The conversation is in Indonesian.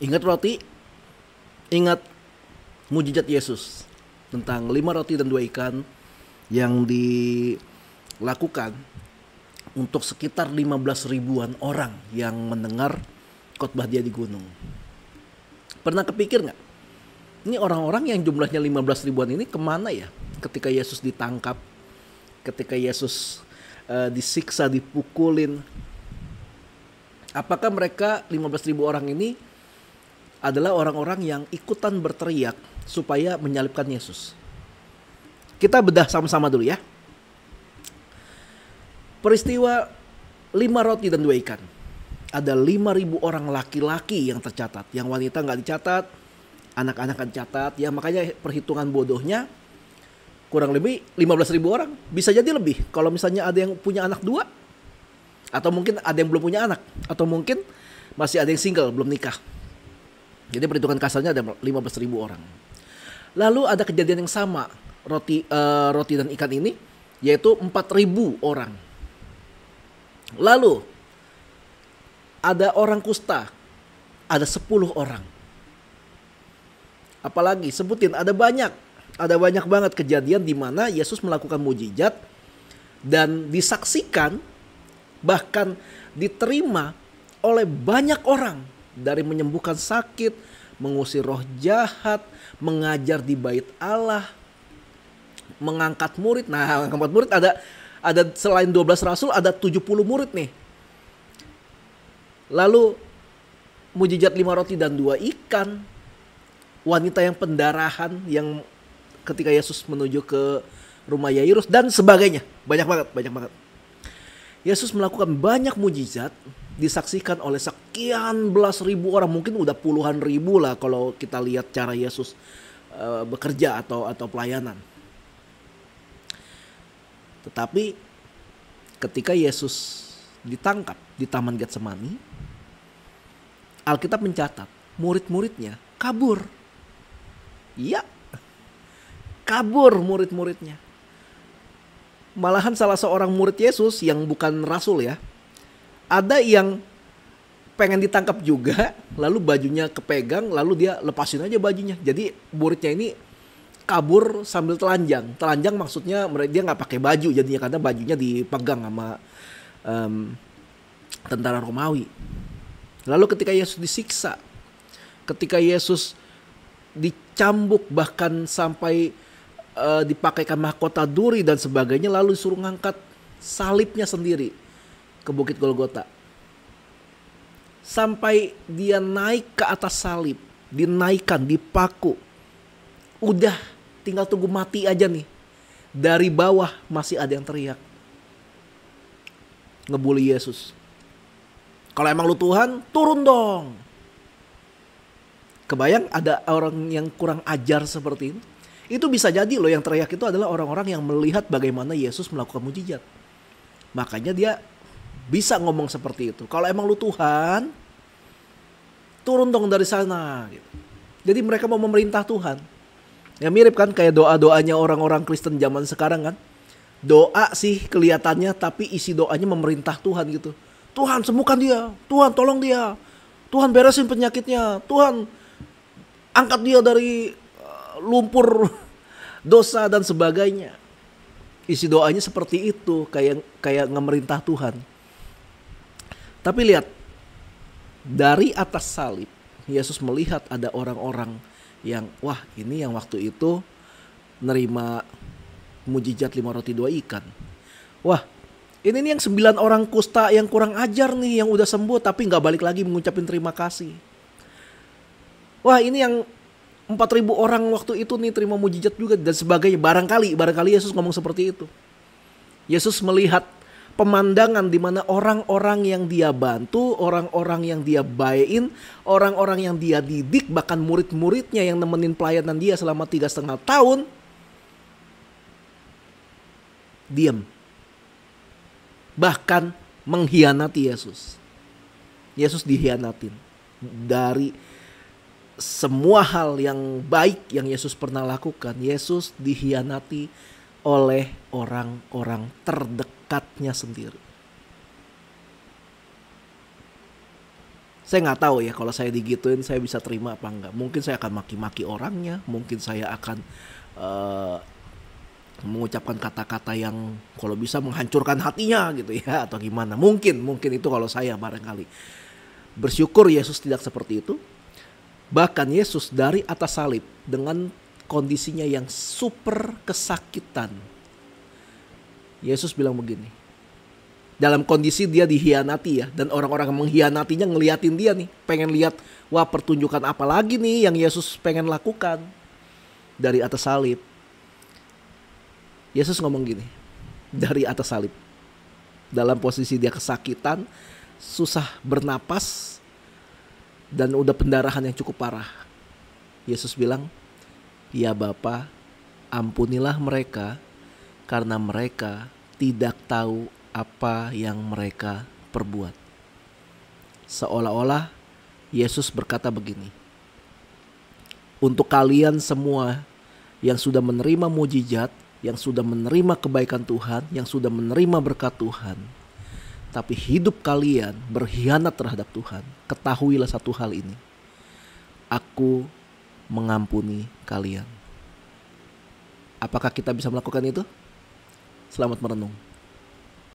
Ingat roti, ingat mujizat Yesus tentang lima roti dan dua ikan yang dilakukan untuk sekitar 15 ribuan orang yang mendengar khotbah dia di gunung. Pernah kepikir nggak? Ini orang-orang yang jumlahnya 15 ribuan ini kemana ya? Ketika Yesus ditangkap, ketika Yesus uh, disiksa, dipukulin. Apakah mereka 15 ribu orang ini adalah orang-orang yang ikutan berteriak supaya menyalibkan Yesus. Kita bedah sama-sama dulu ya. Peristiwa lima roti dan dua ikan. Ada lima ribu orang laki-laki yang tercatat. Yang wanita nggak dicatat, anak-anak kan dicatat. Ya makanya perhitungan bodohnya kurang lebih lima belas ribu orang. Bisa jadi lebih. Kalau misalnya ada yang punya anak dua, atau mungkin ada yang belum punya anak, atau mungkin masih ada yang single, belum nikah jadi perhitungan kasarnya ada 15.000 orang. Lalu ada kejadian yang sama roti uh, roti dan ikan ini yaitu 4.000 orang. Lalu ada orang kusta, ada 10 orang. Apalagi sebutin ada banyak, ada banyak banget kejadian di mana Yesus melakukan mujizat dan disaksikan bahkan diterima oleh banyak orang dari menyembuhkan sakit, mengusir roh jahat, mengajar di bait Allah, mengangkat murid. Nah, mengangkat murid ada ada selain 12 rasul ada 70 murid nih. Lalu mujizat lima roti dan dua ikan. Wanita yang pendarahan yang ketika Yesus menuju ke rumah Yairus dan sebagainya. Banyak banget, banyak banget. Yesus melakukan banyak mujizat disaksikan oleh sekian belas ribu orang mungkin udah puluhan ribu lah kalau kita lihat cara Yesus eh, bekerja atau atau pelayanan. Tetapi ketika Yesus ditangkap di Taman Getsemani, Alkitab mencatat murid-muridnya kabur. Iya, kabur murid-muridnya. Malahan salah seorang murid Yesus yang bukan rasul ya, ada yang pengen ditangkap juga, lalu bajunya kepegang, lalu dia lepasin aja bajunya. Jadi muridnya ini kabur sambil telanjang. Telanjang maksudnya mereka dia nggak pakai baju jadinya karena bajunya dipegang sama um, tentara Romawi. Lalu ketika Yesus disiksa, ketika Yesus dicambuk bahkan sampai uh, eh, dipakaikan mahkota duri dan sebagainya lalu disuruh ngangkat salibnya sendiri ke Bukit Golgota. Sampai dia naik ke atas salib, dinaikkan, dipaku. Udah tinggal tunggu mati aja nih. Dari bawah masih ada yang teriak. Ngebully Yesus. Kalau emang lu Tuhan, turun dong. Kebayang ada orang yang kurang ajar seperti ini. Itu bisa jadi loh yang teriak itu adalah orang-orang yang melihat bagaimana Yesus melakukan mujizat. Makanya dia bisa ngomong seperti itu. Kalau emang lu Tuhan, turun dong dari sana. Gitu. Jadi mereka mau memerintah Tuhan. Ya mirip kan kayak doa-doanya orang-orang Kristen zaman sekarang kan. Doa sih kelihatannya tapi isi doanya memerintah Tuhan gitu. Tuhan sembuhkan dia, Tuhan tolong dia, Tuhan beresin penyakitnya, Tuhan angkat dia dari eh, lumpur dosa dan sebagainya. Isi doanya seperti itu, kayak kayak ngemerintah Tuhan. Tapi lihat, dari atas salib, Yesus melihat ada orang-orang yang, wah ini yang waktu itu nerima mujizat lima roti dua ikan. Wah, ini nih yang sembilan orang kusta yang kurang ajar nih, yang udah sembuh tapi nggak balik lagi mengucapin terima kasih. Wah, ini yang empat ribu orang waktu itu nih terima mujizat juga dan sebagainya. Barangkali, barangkali Yesus ngomong seperti itu. Yesus melihat pemandangan di mana orang-orang yang dia bantu, orang-orang yang dia bayain, orang-orang yang dia didik, bahkan murid-muridnya yang nemenin pelayanan dia selama tiga setengah tahun, diam. Bahkan mengkhianati Yesus. Yesus dihianatin dari semua hal yang baik yang Yesus pernah lakukan. Yesus dihianati oleh orang-orang terdekat bakatnya sendiri. Saya nggak tahu ya kalau saya digituin saya bisa terima apa enggak. Mungkin saya akan maki-maki orangnya, mungkin saya akan uh, mengucapkan kata-kata yang kalau bisa menghancurkan hatinya gitu ya atau gimana. Mungkin mungkin itu kalau saya barangkali. Bersyukur Yesus tidak seperti itu. Bahkan Yesus dari atas salib dengan kondisinya yang super kesakitan Yesus bilang begini. Dalam kondisi dia dihianati ya. Dan orang-orang menghianatinya ngeliatin dia nih. Pengen lihat, wah pertunjukan apa lagi nih yang Yesus pengen lakukan. Dari atas salib. Yesus ngomong gini. Dari atas salib. Dalam posisi dia kesakitan. Susah bernapas. Dan udah pendarahan yang cukup parah. Yesus bilang, Ya Bapak ampunilah mereka karena mereka tidak tahu apa yang mereka perbuat. Seolah-olah Yesus berkata begini, "Untuk kalian semua yang sudah menerima mujizat, yang sudah menerima kebaikan Tuhan, yang sudah menerima berkat Tuhan, tapi hidup kalian berkhianat terhadap Tuhan, ketahuilah satu hal ini: Aku mengampuni kalian." Apakah kita bisa melakukan itu? Selamat merenung.